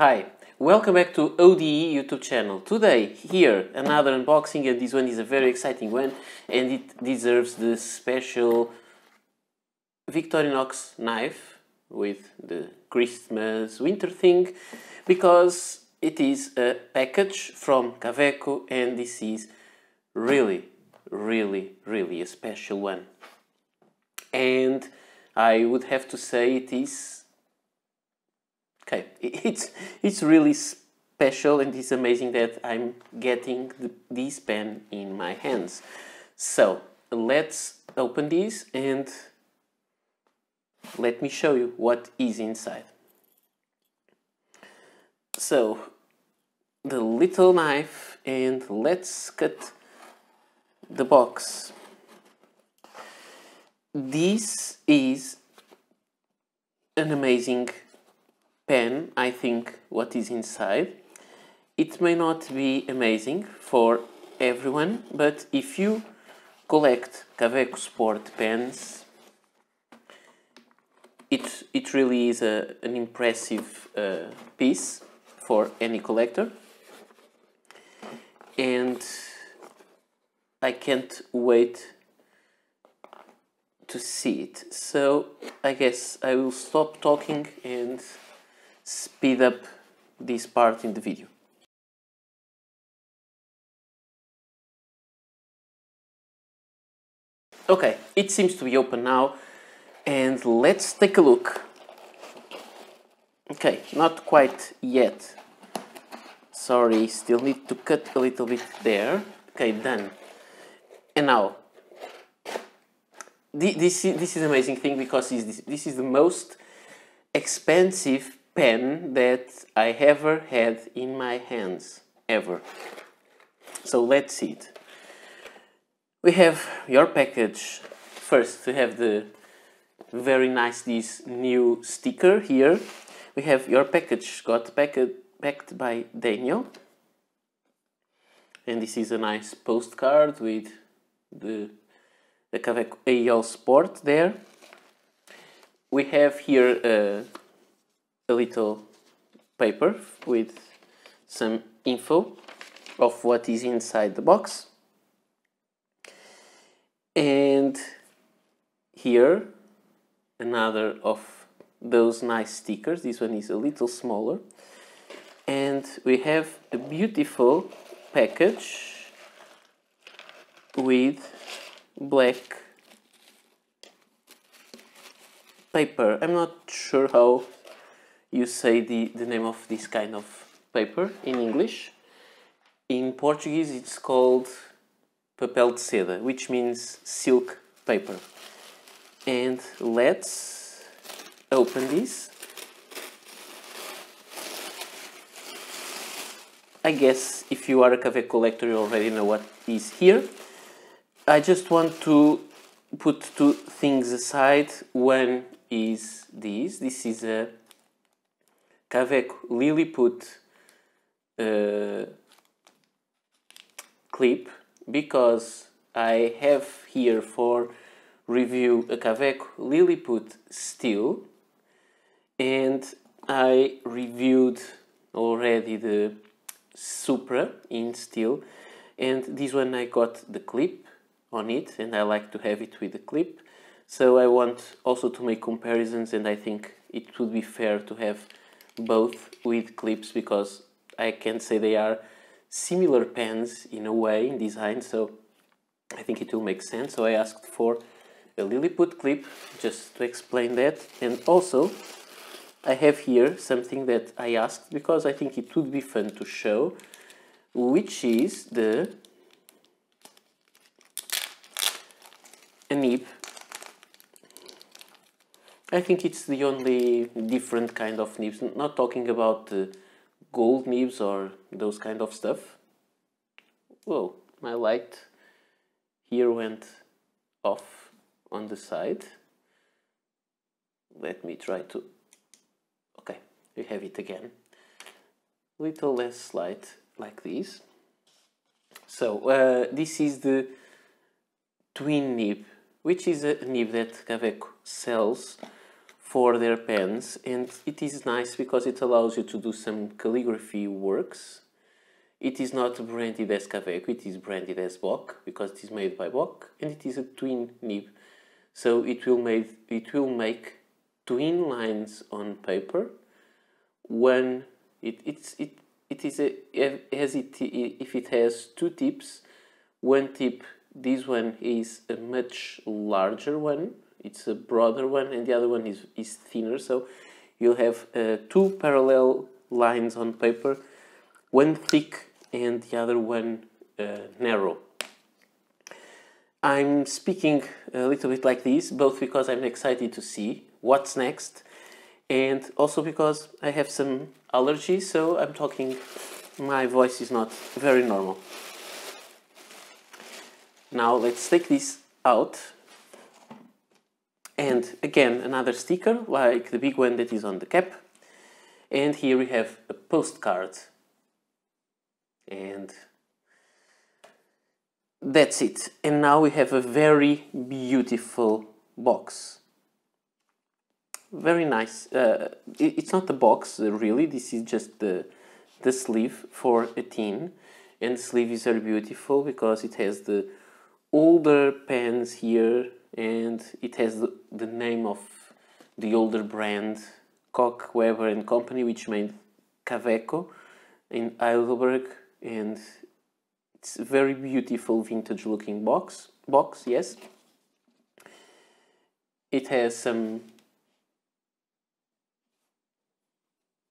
Hi, welcome back to ODE YouTube channel. Today, here, another unboxing and this one is a very exciting one and it deserves the special Victorinox knife with the Christmas winter thing because it is a package from Caveco and this is really, really, really a special one. And I would have to say it is okay, it's, it's really special and it's amazing that I'm getting the, this pen in my hands. So let's open this and let me show you what is inside. So the little knife and let's cut the box. This is an amazing pen, I think what is inside. It may not be amazing for everyone, but if you collect Caveco Sport pens, it, it really is a, an impressive uh, piece for any collector. And I can't wait to see it. So I guess I will stop talking and speed up this part in the video. Okay, it seems to be open now and let's take a look. Okay, not quite yet. Sorry, still need to cut a little bit there. Okay, done. And now, this, this is amazing thing because this, this is the most expensive pen that I ever had in my hands, ever. So let's see it. We have your package. First, we have the very nice this new sticker here. We have your package got packed, packed by Daniel. And this is a nice postcard with the, the Caveco AL Sport there. We have here a. Uh, a little paper with some info of what is inside the box and here another of those nice stickers this one is a little smaller and we have a beautiful package with black paper I'm not sure how you say the, the name of this kind of paper in English. In Portuguese, it's called papel de seda, which means silk paper. And let's open this. I guess if you are a cafe collector, you already know what is here. I just want to put two things aside. One is this. This is a Caveco, Lilliput, uh, eh, clip because I have here for review a Caveco Lilliput steel and I reviewed already the Supra in steel and this one I got the clip on it and I like to have it with the clip so I want also to make comparisons and I think it would be fair to have both with clips because I can say they are similar pens in a way in design so I think it will make sense so I asked for a Lilliput clip just to explain that and also I have here something that I asked because I think it would be fun to show which is the a nib I think it's the only different kind of nibs, not talking about uh, gold nibs or those kind of stuff. Whoa, my light here went off on the side. Let me try to... Okay, we have it again. Little less light like this. So, uh, this is the twin nib, which is a nib that Caveco sells for their pens and it is nice because it allows you to do some calligraphy works. It is not branded as Caveco, it is branded as Bock because it is made by Bock and it is a twin nib. So it will, made, it will make twin lines on paper when it, it's, it, it is a, as it, if it has two tips, one tip, this one is a much larger one it's a broader one and the other one is, is thinner so you'll have uh, two parallel lines on paper one thick and the other one uh, narrow I'm speaking a little bit like this both because I'm excited to see what's next and also because I have some allergies so I'm talking my voice is not very normal now let's take this out and again another sticker like the big one that is on the cap and here we have a postcard and that's it and now we have a very beautiful box very nice uh, it's not a box uh, really this is just the the sleeve for a tin and the sleeve is very beautiful because it has the older pens here and it has the name of the older brand Koch, Weber and Company, which made Caveco in Heidelberg, and it's a very beautiful vintage looking box. Box, yes. It has some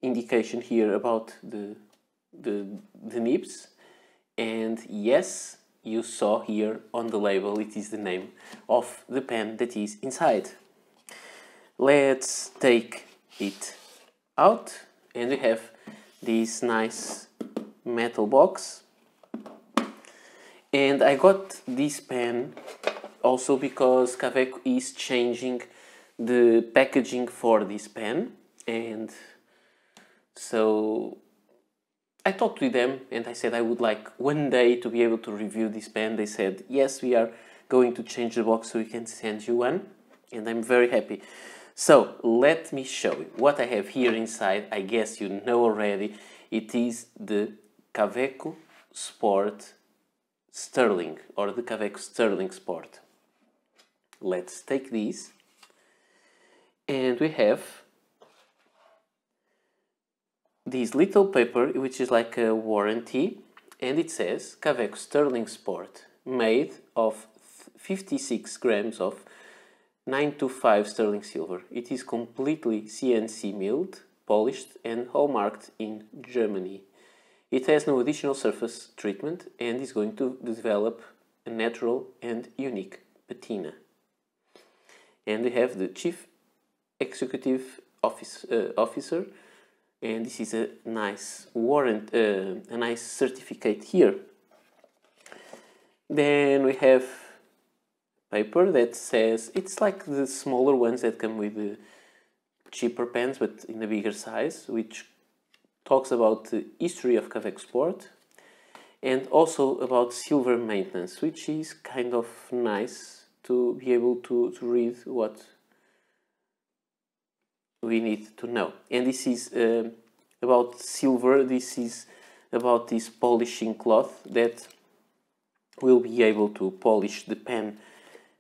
indication here about the the, the nibs, and yes, you saw here on the label, it is the name of the pen that is inside. Let's take it out and we have this nice metal box. And I got this pen also because Caveco is changing the packaging for this pen and so I talked to them and I said I would like one day to be able to review this pen. They said, yes, we are going to change the box so we can send you one. And I'm very happy. So let me show you what I have here inside. I guess you know already. It is the Caveco Sport Sterling or the Caveco Sterling Sport. Let's take this. And we have this little paper which is like a warranty and it says Caveco Sterling Sport made of 56 grams of 925 sterling silver. It is completely CNC milled, polished and hallmarked in Germany. It has no additional surface treatment and is going to develop a natural and unique patina. And we have the chief executive office, uh, officer and this is a nice warrant, uh, a nice certificate here. Then we have paper that says it's like the smaller ones that come with the cheaper pens but in a bigger size, which talks about the history of Cavexport and also about silver maintenance, which is kind of nice to be able to, to read what we need to know. And this is uh, about silver, this is about this polishing cloth that will be able to polish the pen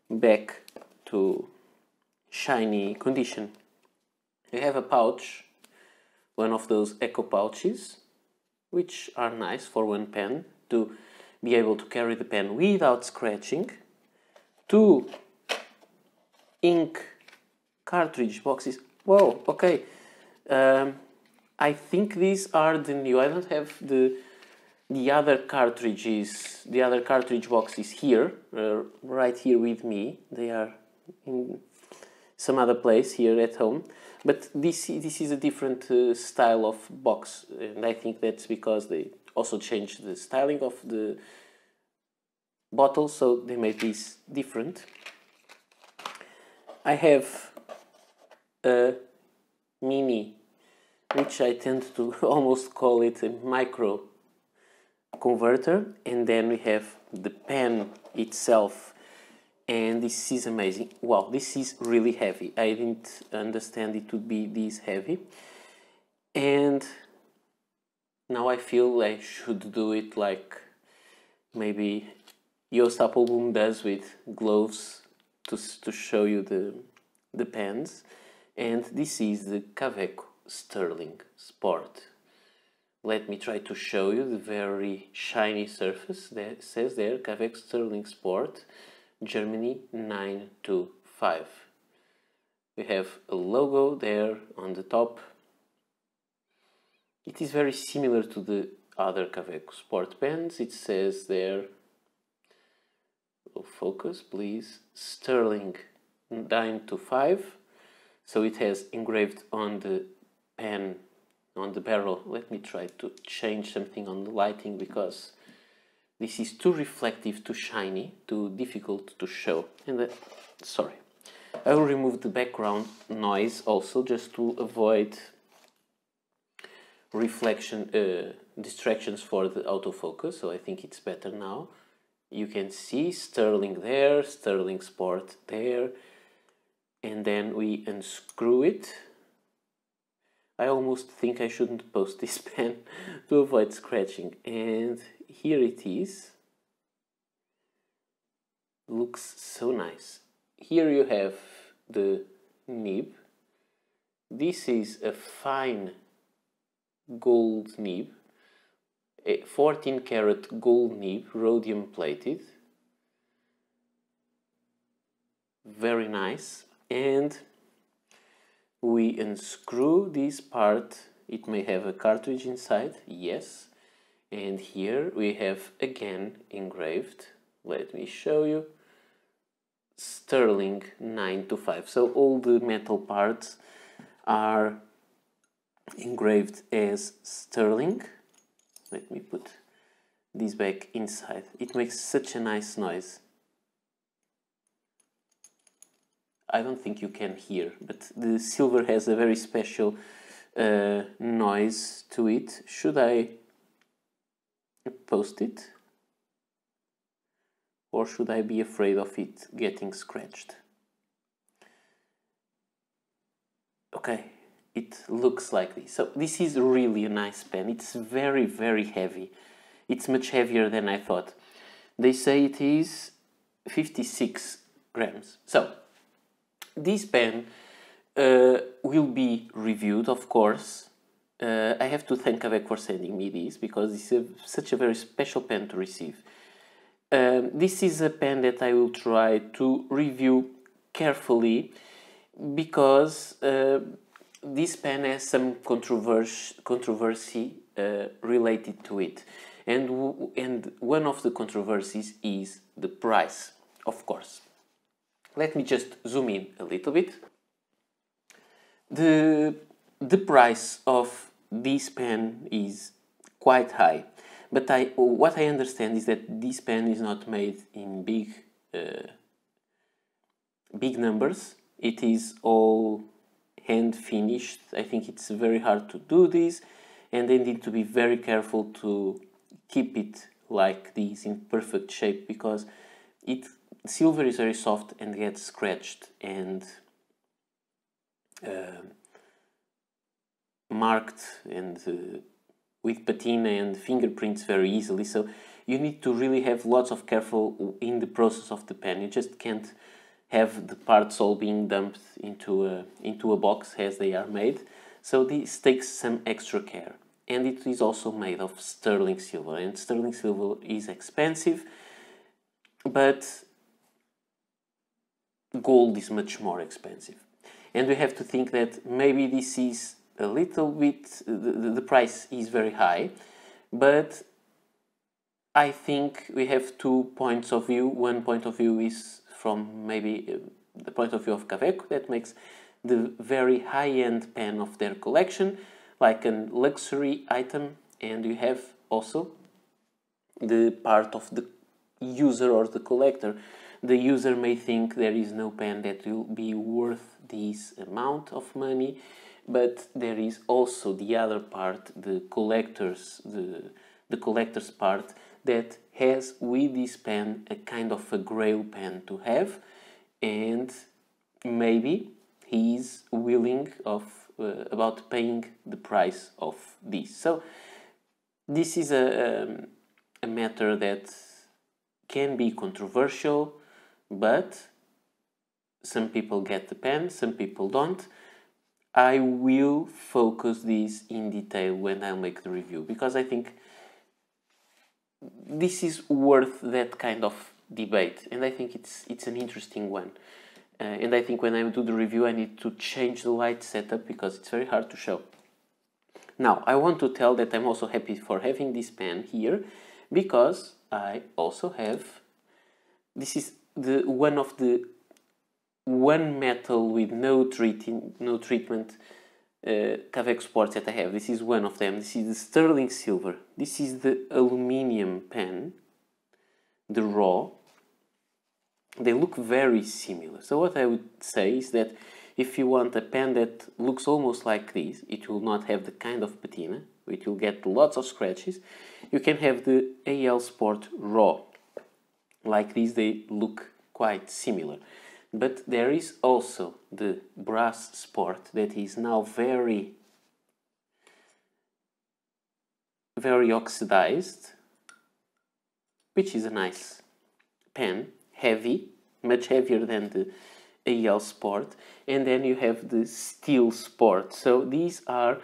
back to shiny condition. I have a pouch, one of those eco pouches, which are nice for one pen to be able to carry the pen without scratching. Two ink cartridge boxes Whoa, okay. Um, I think these are the new. I don't have the the other cartridges. The other cartridge box is here, uh, right here with me. They are in some other place here at home. But this this is a different uh, style of box, and I think that's because they also changed the styling of the bottle, so they made this different. I have a mini, which I tend to almost call it a micro converter. And then we have the pen itself. And this is amazing. Wow, this is really heavy. I didn't understand it would be this heavy. And now I feel I should do it like maybe Yost Applebaum does with gloves to, to show you the, the pens and this is the Caveco Sterling Sport. Let me try to show you the very shiny surface that says there Caveco Sterling Sport Germany 925. We have a logo there on the top. It is very similar to the other Caveco Sport pens. It says there, oh, focus please, Sterling 925 so it has engraved on the pen on the barrel let me try to change something on the lighting because this is too reflective too shiny too difficult to show and the, sorry I will remove the background noise also just to avoid reflection uh, distractions for the autofocus so I think it's better now you can see Sterling there Sterling Sport there and then we unscrew it I almost think I shouldn't post this pen to avoid scratching and here it is looks so nice here you have the nib this is a fine gold nib a 14 karat gold nib rhodium plated very nice and we unscrew this part it may have a cartridge inside yes and here we have again engraved let me show you sterling 925 so all the metal parts are engraved as sterling let me put this back inside it makes such a nice noise I don't think you can hear, but the silver has a very special uh, noise to it. Should I post it? Or should I be afraid of it getting scratched? Okay, it looks like this. So this is really a nice pen. It's very, very heavy. It's much heavier than I thought. They say it is 56 grams. So this pen uh, will be reviewed, of course. Uh, I have to thank Avec for sending me this because it's a, such a very special pen to receive. Um, this is a pen that I will try to review carefully because uh, this pen has some controversy uh, related to it. And, and one of the controversies is the price, of course. Let me just zoom in a little bit. The, the price of this pen is quite high, but I, what I understand is that this pen is not made in big, uh, big numbers. It is all hand finished. I think it's very hard to do this and they need to be very careful to keep it like this in perfect shape because it silver is very soft and gets scratched and uh, marked and uh, with patina and fingerprints very easily. So you need to really have lots of careful in the process of the pen. You just can't have the parts all being dumped into a, into a box as they are made. So this takes some extra care. And it is also made of sterling silver. And sterling silver is expensive, but gold is much more expensive. And we have to think that maybe this is a little bit, the, the price is very high, but I think we have two points of view. One point of view is from maybe uh, the point of view of Caveco that makes the very high-end pen of their collection like a luxury item and you have also the part of the user or the collector the user may think there is no pen that will be worth this amount of money but there is also the other part the collectors the the collectors part that has with this pen a kind of a grail pen to have and maybe he is willing of uh, about paying the price of this so this is a, um, a matter that can be controversial but some people get the pen, some people don't. I will focus this in detail when I make the review because I think this is worth that kind of debate, and I think it's it's an interesting one. Uh, and I think when I do the review, I need to change the light setup because it's very hard to show. Now, I want to tell that I'm also happy for having this pen here because I also have this is the one of the one metal with no treating no treatment uh, Cavex ports that I have. This is one of them. This is the sterling silver. This is the aluminium pen. the raw. They look very similar. So what I would say is that if you want a pen that looks almost like this, it will not have the kind of patina, it will get lots of scratches, you can have the AL Sport Raw like this they look quite similar but there is also the brass sport that is now very very oxidized which is a nice pen heavy much heavier than the AL sport and then you have the steel sport so these are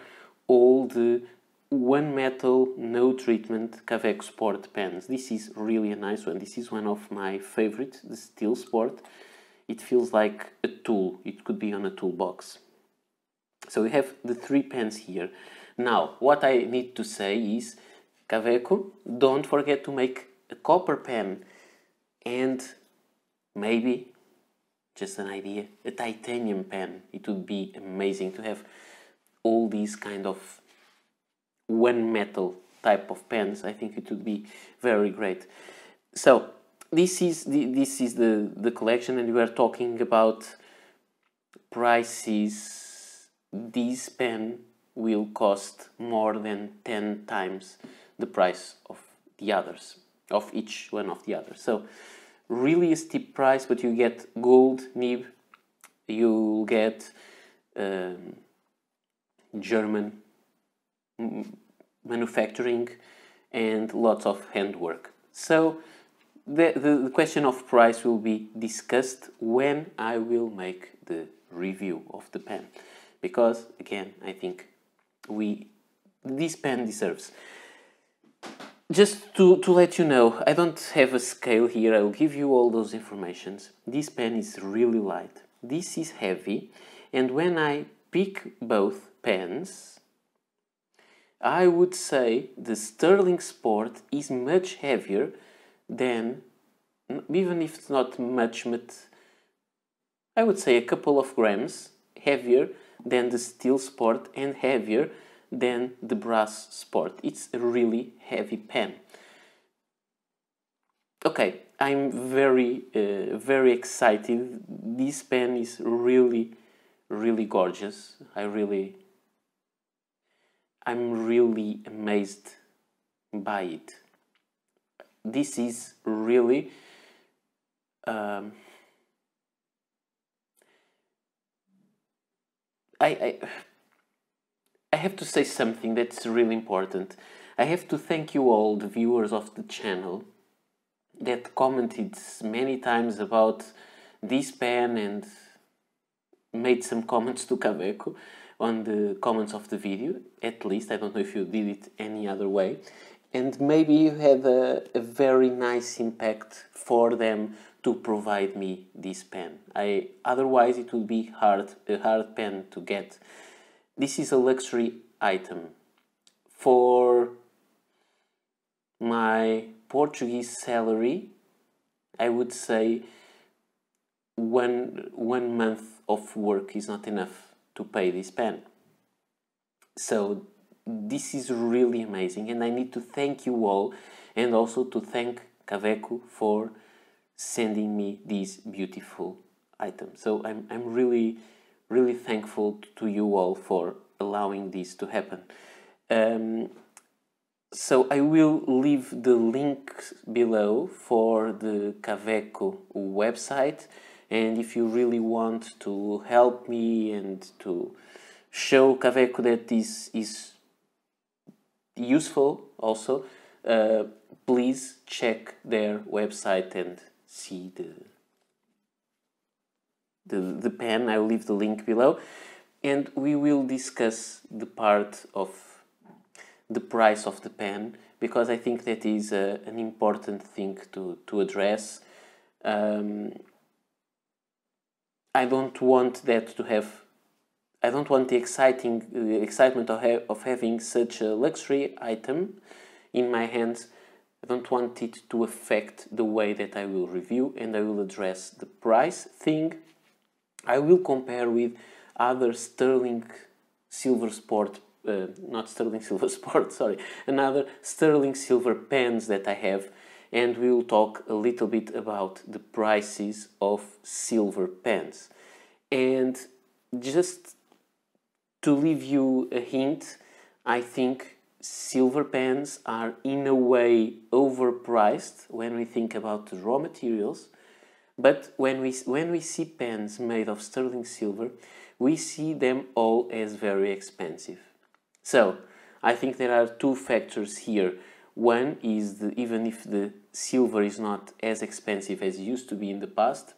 all the one metal no treatment Cavex Sport pens. This is really a nice one. This is one of my favorites, the Steel Sport. It feels like a tool. It could be on a toolbox. So we have the three pens here. Now, what I need to say is, Caveco, don't forget to make a copper pen and maybe, just an idea, a titanium pen. It would be amazing to have all these kind of one metal type of pens, I think it would be very great. So this is the, this is the, the collection and we are talking about prices. This pen will cost more than 10 times the price of the others, of each one of the others. So really a steep price, but you get gold nib, you get um, German manufacturing and lots of handwork. So the, the, the, question of price will be discussed when I will make the review of the pen because again I think we this pen deserves just to, to let you know I don't have a scale here I'll give you all those informations this pen is really light this is heavy and when I pick both pens I would say the Sterling Sport is much heavier than, even if it's not much, but I would say a couple of grams heavier than the Steel Sport and heavier than the Brass Sport. It's a really heavy pen. Okay, I'm very, uh, very excited. This pen is really, really gorgeous. I really I'm really amazed by it. This is really um, I, I I have to say something that's really important. I have to thank you all, the viewers of the channel, that commented many times about this pen and made some comments to Kaveco on the comments of the video, at least. I don't know if you did it any other way. And maybe you had a, a very nice impact for them to provide me this pen. I, otherwise, it would be hard, a hard pen to get. This is a luxury item. For my Portuguese salary, I would say one, one month of work is not enough to pay this pen. So this is really amazing and I need to thank you all and also to thank Caveco for sending me this beautiful item. So I'm, I'm really, really thankful to you all for allowing this to happen. Um, so I will leave the link below for the Caveco website and if you really want to help me and to show Caveco that this is useful also, uh, please check their website and see the, the, the pen. I will leave the link below. And we will discuss the part of the price of the pen because I think that is a, uh, an important thing to, to address. Um, I don't want that to have. I don't want the exciting uh, excitement of, ha of having such a luxury item in my hands. I don't want it to affect the way that I will review and I will address the price thing. I will compare with other sterling silver sport uh, not sterling silver sport sorry another sterling silver pens that i have and we will talk a little bit about the prices of silver pens. And just to leave you a hint, I think silver pens are in a way overpriced when we think about the raw materials. But when we, when we see pens made of sterling silver, we see them all as very expensive. So, I think there are two factors here one is the, even if the silver is not as expensive as it used to be in the past,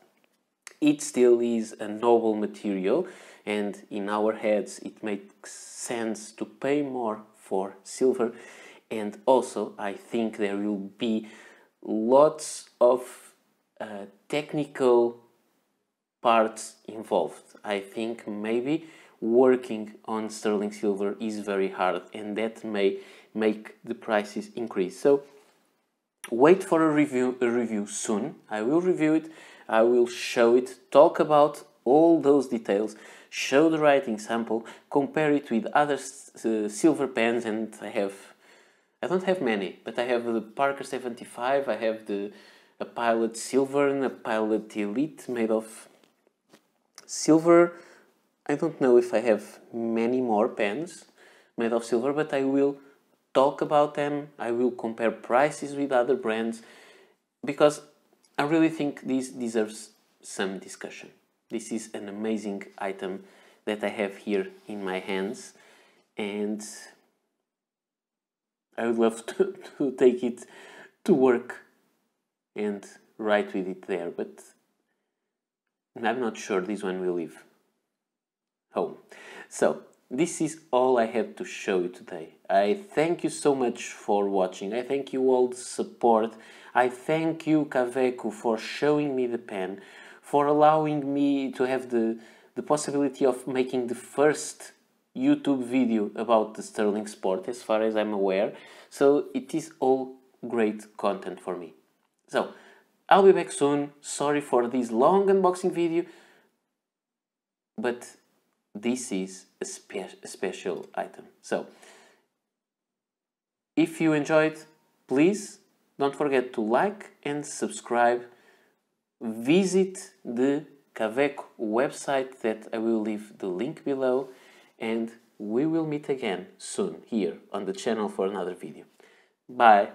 it still is a noble material and in our heads it makes sense to pay more for silver and also I think there will be lots of uh, technical parts involved. I think maybe working on sterling silver is very hard and that may make the prices increase. So wait for a review, a review soon. I will review it, I will show it, talk about all those details, show the writing sample, compare it with other uh, silver pens and I have, I don't have many, but I have the Parker 75, I have the a Pilot Silver and a Pilot Elite made of silver. I don't know if I have many more pens made of silver, but I will talk about them. I will compare prices with other brands because I really think this deserves some discussion. This is an amazing item that I have here in my hands and I would love to, to take it to work and write with it there, but I'm not sure this one will leave home. So this is all I had to show you today. I thank you so much for watching. I thank you all the support. I thank you, Kaveku, for showing me the pen, for allowing me to have the, the possibility of making the first YouTube video about the Sterling sport, as far as I'm aware. So it is all great content for me. So I'll be back soon. Sorry for this long unboxing video, but this is a, spe a special item. So, if you enjoyed, please don't forget to like and subscribe. Visit the Caveco website that I will leave the link below and we will meet again soon here on the channel for another video. Bye!